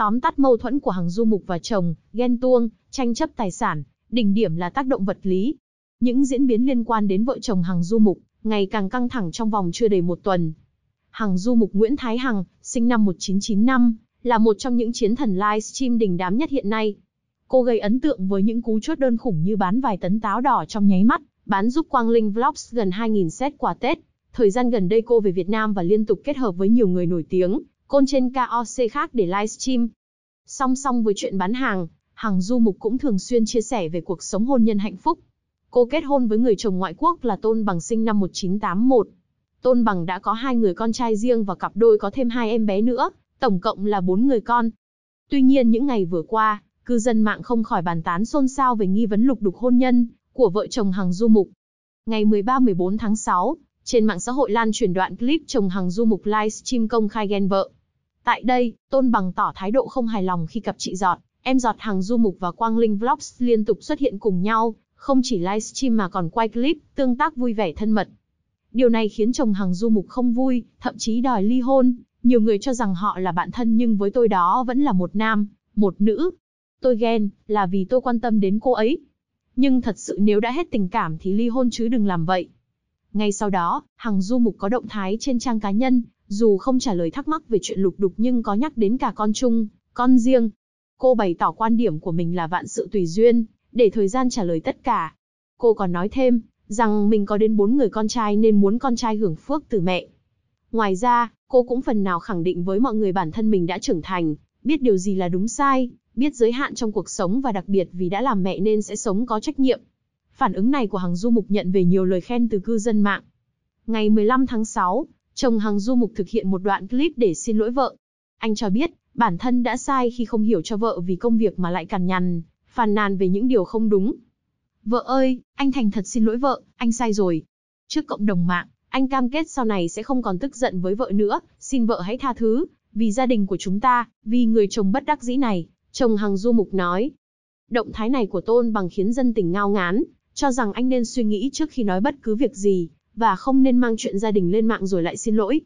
Tóm tắt mâu thuẫn của Hằng du mục và chồng, ghen tuông, tranh chấp tài sản, đỉnh điểm là tác động vật lý. Những diễn biến liên quan đến vợ chồng Hằng du mục ngày càng căng thẳng trong vòng chưa đầy một tuần. Hằng du mục Nguyễn Thái Hằng, sinh năm 1995, là một trong những chiến thần livestream đình đám nhất hiện nay. Cô gây ấn tượng với những cú chốt đơn khủng như bán vài tấn táo đỏ trong nháy mắt, bán giúp Quang Linh Vlogs gần 2.000 set quà Tết. Thời gian gần đây cô về Việt Nam và liên tục kết hợp với nhiều người nổi tiếng, côn trên KOC khác để livestream. Song song với chuyện bán hàng, Hằng Du Mục cũng thường xuyên chia sẻ về cuộc sống hôn nhân hạnh phúc. Cô kết hôn với người chồng ngoại quốc là Tôn Bằng sinh năm 1981. Tôn Bằng đã có hai người con trai riêng và cặp đôi có thêm hai em bé nữa, tổng cộng là bốn người con. Tuy nhiên những ngày vừa qua, cư dân mạng không khỏi bàn tán xôn xao về nghi vấn lục đục hôn nhân của vợ chồng Hằng Du Mục. Ngày 13-14 tháng 6, trên mạng xã hội lan truyền đoạn clip chồng Hằng Du Mục livestream công khai ghen vợ, Tại đây, Tôn Bằng tỏ thái độ không hài lòng khi cặp chị giọt, em giọt hàng du mục và Quang Linh Vlogs liên tục xuất hiện cùng nhau, không chỉ livestream mà còn quay clip, tương tác vui vẻ thân mật. Điều này khiến chồng hàng du mục không vui, thậm chí đòi ly hôn. Nhiều người cho rằng họ là bạn thân nhưng với tôi đó vẫn là một nam, một nữ. Tôi ghen, là vì tôi quan tâm đến cô ấy. Nhưng thật sự nếu đã hết tình cảm thì ly hôn chứ đừng làm vậy. Ngay sau đó, Hằng Du Mục có động thái trên trang cá nhân, dù không trả lời thắc mắc về chuyện lục đục nhưng có nhắc đến cả con chung, con riêng. Cô bày tỏ quan điểm của mình là vạn sự tùy duyên, để thời gian trả lời tất cả. Cô còn nói thêm, rằng mình có đến bốn người con trai nên muốn con trai hưởng phước từ mẹ. Ngoài ra, cô cũng phần nào khẳng định với mọi người bản thân mình đã trưởng thành, biết điều gì là đúng sai, biết giới hạn trong cuộc sống và đặc biệt vì đã làm mẹ nên sẽ sống có trách nhiệm. Phản ứng này của Hằng Du Mục nhận về nhiều lời khen từ cư dân mạng. Ngày 15 tháng 6, Chồng Hằng Du Mục thực hiện một đoạn clip để xin lỗi vợ. Anh cho biết, bản thân đã sai khi không hiểu cho vợ vì công việc mà lại cằn nhằn, phàn nàn về những điều không đúng. Vợ ơi, anh thành thật xin lỗi vợ, anh sai rồi. Trước cộng đồng mạng, anh cam kết sau này sẽ không còn tức giận với vợ nữa, xin vợ hãy tha thứ, vì gia đình của chúng ta, vì người chồng bất đắc dĩ này, chồng Hằng Du Mục nói. Động thái này của Tôn Bằng khiến dân tình ngao ngán, cho rằng anh nên suy nghĩ trước khi nói bất cứ việc gì, và không nên mang chuyện gia đình lên mạng rồi lại xin lỗi.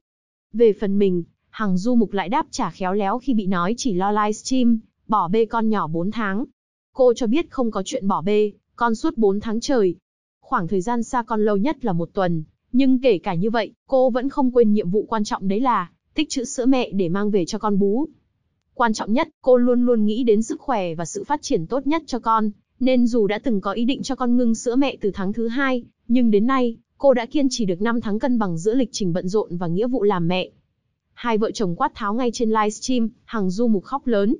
Về phần mình, Hằng Du Mục lại đáp trả khéo léo khi bị nói chỉ lo livestream, bỏ bê con nhỏ 4 tháng. Cô cho biết không có chuyện bỏ bê, con suốt 4 tháng trời. Khoảng thời gian xa con lâu nhất là một tuần, nhưng kể cả như vậy, cô vẫn không quên nhiệm vụ quan trọng đấy là tích chữ sữa mẹ để mang về cho con bú. Quan trọng nhất, cô luôn luôn nghĩ đến sức khỏe và sự phát triển tốt nhất cho con, nên dù đã từng có ý định cho con ngưng sữa mẹ từ tháng thứ hai, nhưng đến nay, Cô đã kiên trì được 5 tháng cân bằng giữa lịch trình bận rộn và nghĩa vụ làm mẹ. Hai vợ chồng quát tháo ngay trên livestream, Hằng du mục khóc lớn.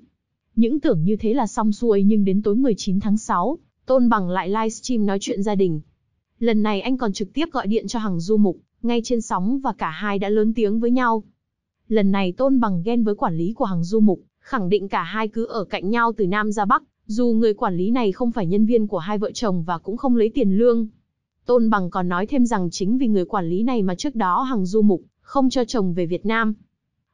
Những tưởng như thế là xong xuôi nhưng đến tối 19 tháng 6, Tôn Bằng lại livestream nói chuyện gia đình. Lần này anh còn trực tiếp gọi điện cho Hằng du mục, ngay trên sóng và cả hai đã lớn tiếng với nhau. Lần này Tôn Bằng ghen với quản lý của Hằng du mục, khẳng định cả hai cứ ở cạnh nhau từ Nam ra Bắc, dù người quản lý này không phải nhân viên của hai vợ chồng và cũng không lấy tiền lương. Tôn Bằng còn nói thêm rằng chính vì người quản lý này mà trước đó Hằng Du Mục không cho chồng về Việt Nam.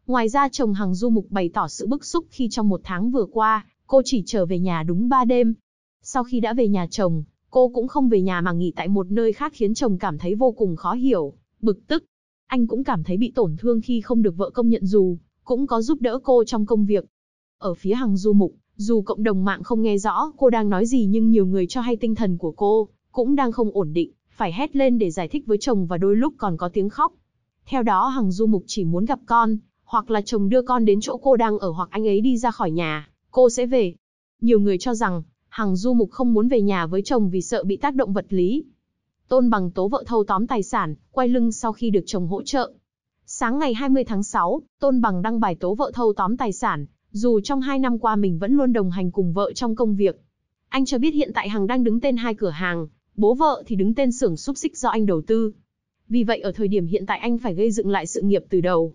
Ngoài ra chồng Hằng Du Mục bày tỏ sự bức xúc khi trong một tháng vừa qua, cô chỉ trở về nhà đúng ba đêm. Sau khi đã về nhà chồng, cô cũng không về nhà mà nghỉ tại một nơi khác khiến chồng cảm thấy vô cùng khó hiểu, bực tức. Anh cũng cảm thấy bị tổn thương khi không được vợ công nhận dù, cũng có giúp đỡ cô trong công việc. Ở phía Hằng Du Mục, dù cộng đồng mạng không nghe rõ cô đang nói gì nhưng nhiều người cho hay tinh thần của cô cũng đang không ổn định phải hét lên để giải thích với chồng và đôi lúc còn có tiếng khóc. Theo đó Hằng Du Mục chỉ muốn gặp con, hoặc là chồng đưa con đến chỗ cô đang ở hoặc anh ấy đi ra khỏi nhà, cô sẽ về. Nhiều người cho rằng, Hằng Du Mục không muốn về nhà với chồng vì sợ bị tác động vật lý. Tôn Bằng tố vợ thâu tóm tài sản, quay lưng sau khi được chồng hỗ trợ. Sáng ngày 20 tháng 6, Tôn Bằng đăng bài tố vợ thâu tóm tài sản, dù trong hai năm qua mình vẫn luôn đồng hành cùng vợ trong công việc. Anh cho biết hiện tại Hằng đang đứng tên hai cửa hàng, bố vợ thì đứng tên xưởng xúc xích do anh đầu tư. Vì vậy ở thời điểm hiện tại anh phải gây dựng lại sự nghiệp từ đầu.